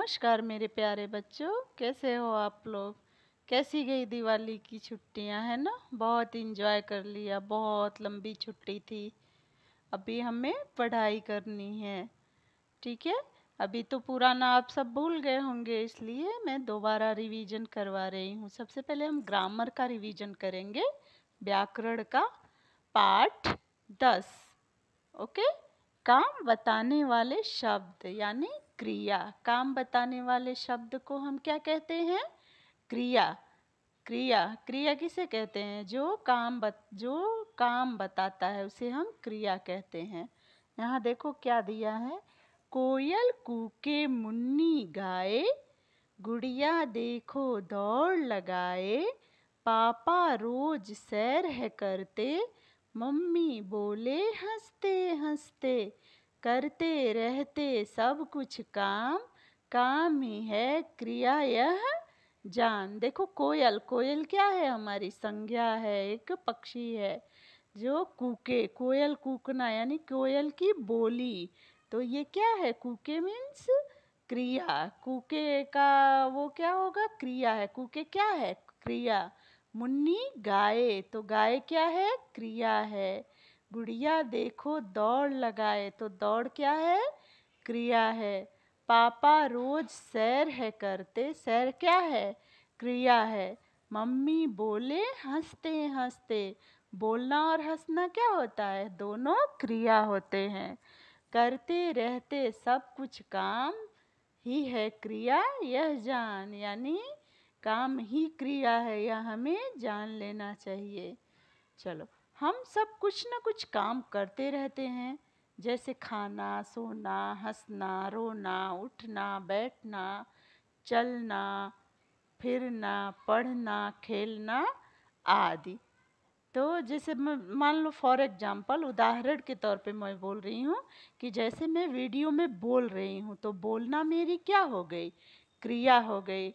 नमस्कार मेरे प्यारे बच्चों कैसे हो आप लोग कैसी गई दिवाली की छुट्टियां है ना बहुत इन्जॉय कर लिया बहुत लंबी छुट्टी थी अभी हमें पढ़ाई करनी है ठीक है अभी तो पुराना आप सब भूल गए होंगे इसलिए मैं दोबारा रिवीजन करवा रही हूँ सबसे पहले हम ग्रामर का रिवीजन करेंगे व्याकरण का पाठ दस ओके काम बताने वाले शब्द यानी क्रिया काम बताने वाले शब्द को हम क्या कहते हैं क्रिया क्रिया क्रिया किसे कहते हैं जो काम बत जो काम बताता है उसे हम क्रिया कहते हैं यहाँ देखो क्या दिया है कोयल कूके मुन्नी गाए गुड़िया देखो दौड़ लगाए पापा रोज सैर है करते मम्मी बोले हंसते हंसते करते रहते सब कुछ काम काम ही है क्रिया यह जान देखो कोयल कोयल क्या है हमारी संज्ञा है एक पक्षी है जो कूके कोयल कूकना यानी कोयल की बोली तो ये क्या है कूके मीन्स क्रिया कूके का वो क्या होगा क्रिया है कूके क्या है क्रिया मुन्नी गाय तो गाय क्या है क्रिया है गुड़िया देखो दौड़ लगाए तो दौड़ क्या है क्रिया है पापा रोज सैर है करते सैर क्या है क्रिया है मम्मी बोले हंसते हंसते बोलना और हंसना क्या होता है दोनों क्रिया होते हैं करते रहते सब कुछ काम ही है क्रिया यह जान यानी काम ही क्रिया है यह हमें जान लेना चाहिए चलो हम सब कुछ ना कुछ काम करते रहते हैं जैसे खाना सोना हंसना रोना उठना बैठना चलना फिरना पढ़ना खेलना आदि तो जैसे मान लो फॉर एग्जांपल उदाहरण के तौर पे मैं बोल रही हूँ कि जैसे मैं वीडियो में बोल रही हूँ तो बोलना मेरी क्या हो गई क्रिया हो गई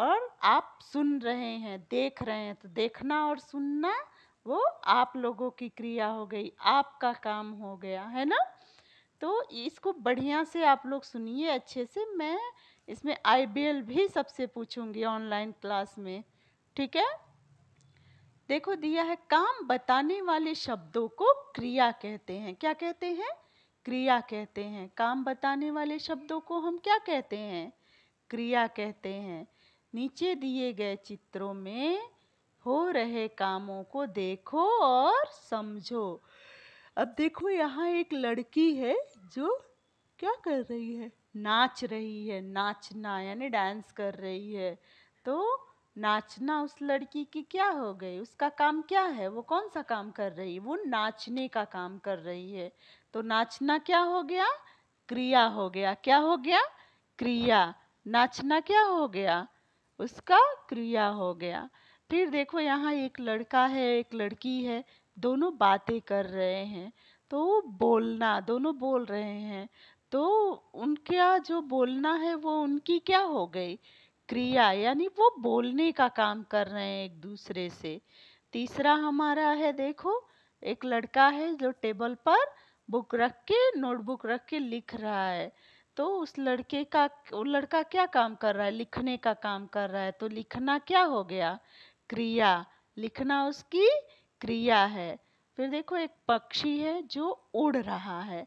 और आप सुन रहे हैं देख रहे हैं तो देखना और सुनना वो आप लोगों की क्रिया हो गई आपका काम हो गया है ना तो इसको बढ़िया से आप लोग सुनिए अच्छे से मैं इसमें आई भी सबसे पूछूंगी ऑनलाइन क्लास में ठीक है देखो दिया है काम बताने वाले शब्दों को क्रिया कहते हैं क्या कहते हैं क्रिया कहते हैं काम बताने वाले शब्दों को हम क्या कहते हैं क्रिया कहते हैं नीचे दिए गए चित्रों में हो रहे कामों को देखो और समझो अब देखो यहाँ एक लड़की है जो क्या कर रही है नाच रही है नाचना यानी डांस कर रही है तो नाचना उस लड़की की क्या हो गई उसका काम क्या है वो कौन सा काम कर रही है वो नाचने का काम कर रही है तो नाचना क्या हो गया क्रिया हो गया क्या हो गया क्रिया नाचना क्या हो गया उसका क्रिया हो गया फिर देखो यहाँ एक लड़का है एक लड़की है दोनों बातें कर रहे हैं तो बोलना दोनों बोल रहे हैं तो उनका जो बोलना है वो उनकी क्या हो गई क्रिया यानी वो बोलने का काम कर रहे हैं एक दूसरे से तीसरा हमारा है देखो एक लड़का है जो टेबल पर बुक रख के नोटबुक रख के लिख रहा है तो उस लड़के का वो लड़का क्या काम कर रहा है लिखने का काम कर रहा है तो लिखना क्या हो गया क्रिया लिखना उसकी क्रिया है फिर देखो एक पक्षी है जो उड़ रहा है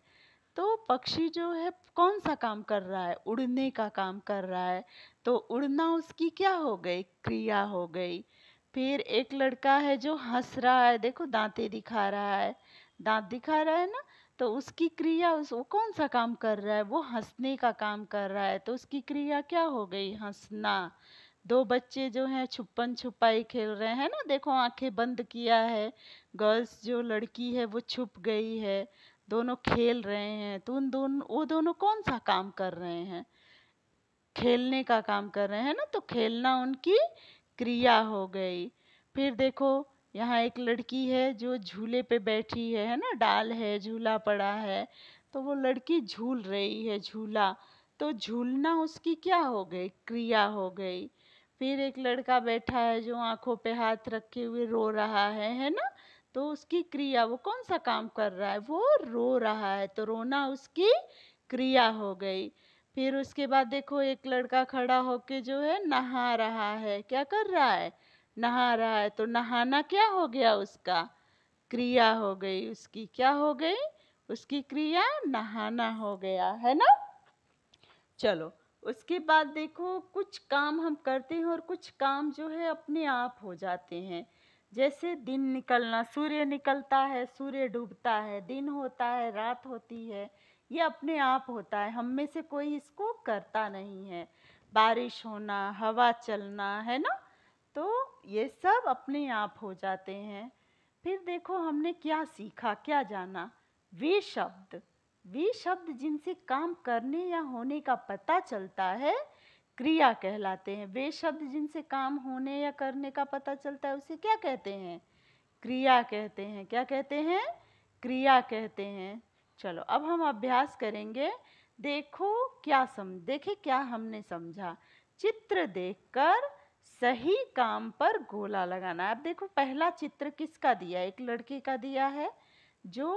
तो पक्षी जो है कौन सा काम कर रहा है उड़ने का काम कर रहा है तो उड़ना उसकी क्या हो गई क्रिया हो गई फिर एक लड़का है जो हंस रहा है देखो दांते दिखा रहा है दांत दिखा रहा है ना तो उसकी क्रिया उस वो कौन सा काम कर रहा है वो हंसने का काम कर रहा है तो उसकी क्रिया क्या हो गई हंसना दो बच्चे जो हैं छुपन छुपाई खेल रहे हैं ना देखो आंखें बंद किया है गर्ल्स जो लड़की है वो छुप गई है दोनों खेल रहे हैं तो उन दोनों वो दोनों कौन सा काम कर रहे हैं खेलने का काम कर रहे हैं ना तो खेलना उनकी क्रिया हो गई फिर देखो यहाँ एक लड़की है जो झूले पे बैठी है है ना डाल है झूला पड़ा है तो वो लड़की झूल रही है झूला तो झूलना उसकी क्या हो गई क्रिया हो गई फिर एक लड़का बैठा है जो आंखों पे हाथ रखे हुए रो रहा है है ना तो उसकी क्रिया वो कौन सा काम कर रहा है वो रो रहा है तो रोना उसकी क्रिया हो गई फिर उसके बाद देखो एक लड़का खड़ा होके जो है नहा रहा है क्या कर रहा है नहा रहा है तो नहाना क्या हो गया उसका क्रिया हो गई उसकी क्या हो गई उसकी क्रिया नहाना हो गया है ना चलो उसके बाद देखो कुछ काम हम करते हैं और कुछ काम जो है अपने आप हो जाते हैं जैसे दिन निकलना सूर्य निकलता है सूर्य डूबता है दिन होता है रात होती है ये अपने आप होता है हम में से कोई इसको करता नहीं है बारिश होना हवा चलना है ना तो ये सब अपने आप हो जाते हैं फिर देखो हमने क्या सीखा क्या जाना वे शब्द वे शब्द जिनसे काम करने या होने का पता चलता है क्रिया कहलाते हैं वे शब्द जिनसे काम होने या करने का पता चलता है उसे क्या कहते हैं क्रिया कहते हैं क्या कहते हैं क्रिया कहते हैं चलो अब हम अभ्यास करेंगे देखो क्या सम देखे क्या हमने समझा चित्र देखकर सही काम पर गोला लगाना है अब देखो पहला चित्र किसका दिया एक लड़के का दिया है जो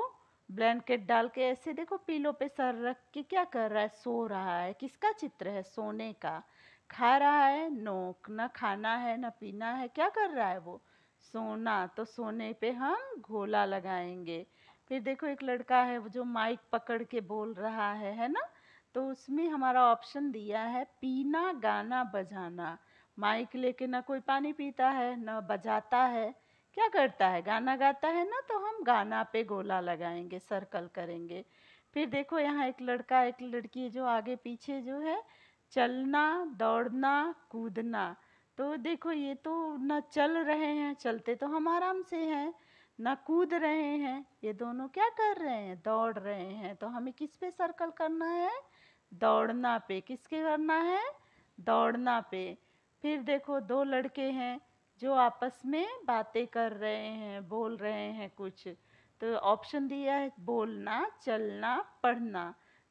ब्लैंकेट डाल के ऐसे देखो पीलो पे सर रख के क्या कर रहा है सो रहा है किसका चित्र है सोने का खा रहा है नोक ना खाना है ना पीना है क्या कर रहा है वो सोना तो सोने पे हम घोला लगाएंगे फिर देखो एक लड़का है वो जो माइक पकड़ के बोल रहा है है ना तो उसमें हमारा ऑप्शन दिया है पीना गाना बजाना माइक लेके ना कोई पानी पीता है ना बजाता है क्या करता है गाना गाता है ना तो हम गाना पे गोला लगाएंगे सर्कल करेंगे फिर देखो यहाँ एक लड़का एक लड़की जो आगे पीछे जो है चलना दौड़ना कूदना तो देखो ये तो ना चल रहे हैं चलते तो हम आराम से हैं ना कूद रहे हैं ये दोनों क्या कर रहे हैं दौड़ रहे हैं तो हमें किस पे सर्कल करना है दौड़ना पे किसके करना है दौड़ना पे फिर देखो दो लड़के हैं जो आपस में बातें कर रहे हैं बोल रहे हैं कुछ तो ऑप्शन दिया है बोलना चलना पढ़ना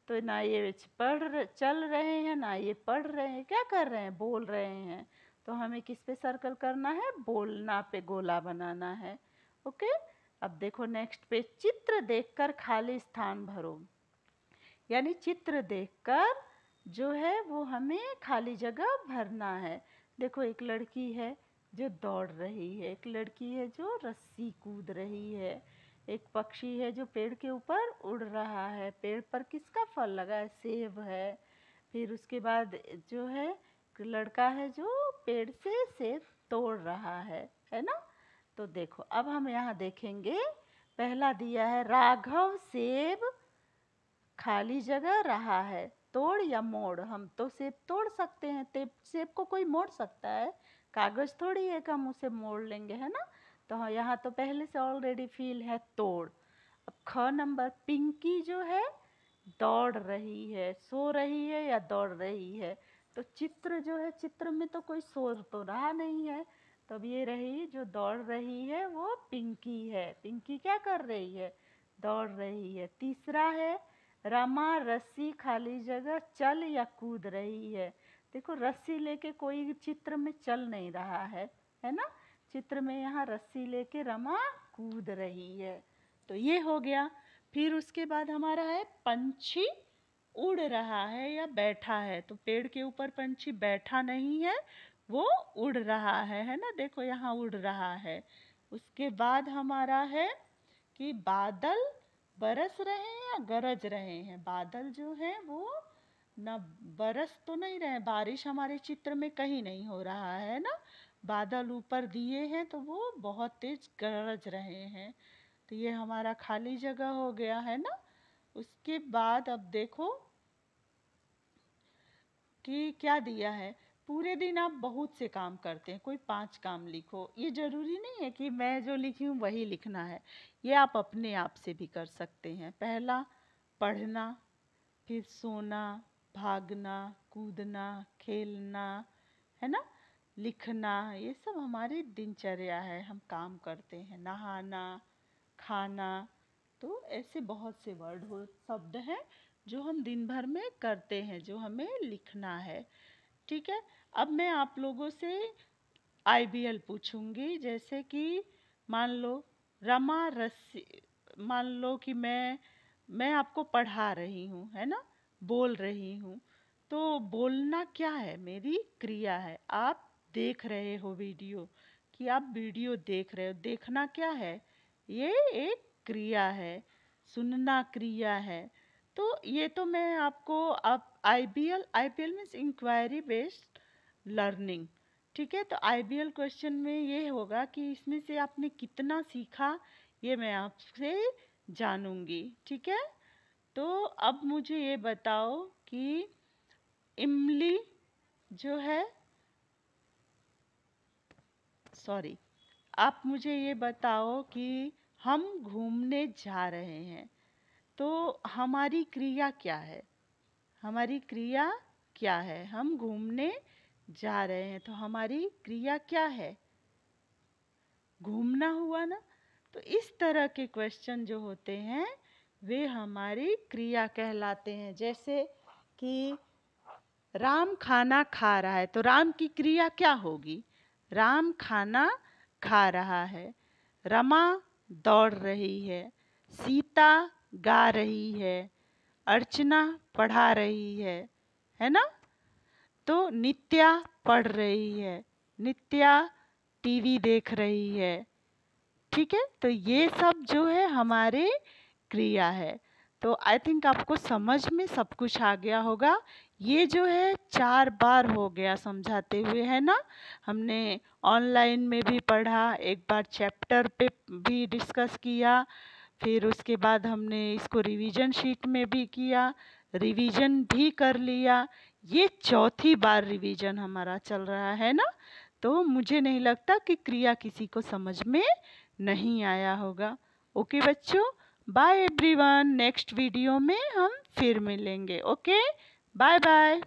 तो ना ये पढ़ चल रहे हैं ना ये पढ़ रहे हैं क्या कर रहे हैं बोल रहे हैं तो हमें किस पे सर्कल करना है बोलना पे गोला बनाना है ओके अब देखो नेक्स्ट पे चित्र देखकर खाली स्थान भरो यानी चित्र देखकर जो है वो हमें खाली जगह भरना है देखो एक लड़की है जो दौड़ रही है एक लड़की है जो रस्सी कूद रही है एक पक्षी है जो पेड़ के ऊपर उड़ रहा है पेड़ पर किसका फल लगा है सेब है फिर उसके बाद जो है लड़का है जो पेड़ से सेब तोड़ रहा है है ना तो देखो अब हम यहाँ देखेंगे पहला दिया है राघव सेब खाली जगह रहा है तोड़ या मोड़ हम तो सेब तोड़ सकते हैं सेब को कोई मोड़ सकता है कागज़ थोड़ी एक हम उसे मोड़ लेंगे है ना तो हाँ, यहाँ तो पहले से ऑलरेडी फील है तोड़ अब ख नंबर पिंकी जो है दौड़ रही है सो रही है या दौड़ रही है तो चित्र जो है चित्र में तो कोई सो तो रहा नहीं है तो अब ये रही जो दौड़ रही है वो पिंकी है पिंकी क्या कर रही है दौड़ रही है तीसरा है रमा रस्सी खाली जगह चल या कूद रही है देखो रस्सी लेके कोई चित्र में चल नहीं रहा है है ना चित्र में यहाँ रस्सी लेके रमा कूद रही है तो ये हो गया फिर उसके बाद हमारा है पंछी उड़ रहा है या बैठा है तो पेड़ के ऊपर पंछी बैठा नहीं है वो उड़ रहा है है ना देखो यहाँ उड़ रहा है उसके बाद हमारा है कि बादल बरस रहे हैं या गरज रहे हैं बादल जो है वो ना बरस तो नहीं रहे बारिश हमारे चित्र में कहीं नहीं हो रहा है ना बादल ऊपर दिए हैं तो वो बहुत तेज गरज रहे हैं तो ये हमारा खाली जगह हो गया है ना उसके बाद अब देखो कि क्या दिया है पूरे दिन आप बहुत से काम करते हैं कोई पांच काम लिखो ये ज़रूरी नहीं है कि मैं जो लिखी हूँ वही लिखना है ये आप अपने आप से भी कर सकते हैं पहला पढ़ना फिर सोना भागना कूदना खेलना है ना लिखना ये सब हमारी दिनचर्या है हम काम करते हैं नहाना खाना तो ऐसे बहुत से वर्ड हो शब्द हैं जो हम दिन भर में करते हैं जो हमें लिखना है ठीक है अब मैं आप लोगों से आईबीएल पूछूंगी जैसे कि मान लो रमा रस्सी मान लो कि मैं मैं आपको पढ़ा रही हूँ है ना बोल रही हूँ तो बोलना क्या है मेरी क्रिया है आप देख रहे हो वीडियो कि आप वीडियो देख रहे हो देखना क्या है ये एक क्रिया है सुनना क्रिया है तो ये तो मैं आपको आप I B L I P L means inquiry based learning ठीक है तो आई बी एल क्वेश्चन में ये होगा कि इसमें से आपने कितना सीखा ये मैं आपसे जानूंगी ठीक है तो अब मुझे ये बताओ कि इमली जो है सॉरी आप मुझे ये बताओ कि हम घूमने जा रहे हैं तो हमारी क्रिया क्या है हमारी क्रिया क्या है हम घूमने जा रहे हैं तो हमारी क्रिया क्या है घूमना हुआ ना तो इस तरह के क्वेश्चन जो होते हैं वे हमारी क्रिया कहलाते हैं जैसे कि राम खाना खा रहा है तो राम की क्रिया क्या होगी राम खाना खा रहा है रमा दौड़ रही है सीता गा रही है अर्चना पढ़ा रही है है ना तो नित्या पढ़ रही है नित्या टीवी देख रही है ठीक है तो ये सब जो है हमारे क्रिया है तो आई थिंक आपको समझ में सब कुछ आ गया होगा ये जो है चार बार हो गया समझाते हुए है ना हमने ऑनलाइन में भी पढ़ा एक बार चैप्टर पे भी डिस्कस किया फिर उसके बाद हमने इसको रिवीजन शीट में भी किया रिवीजन भी कर लिया ये चौथी बार रिवीजन हमारा चल रहा है ना तो मुझे नहीं लगता कि क्रिया किसी को समझ में नहीं आया होगा ओके बच्चों बाय एवरीवन नेक्स्ट वीडियो में हम फिर मिलेंगे ओके बाय बाय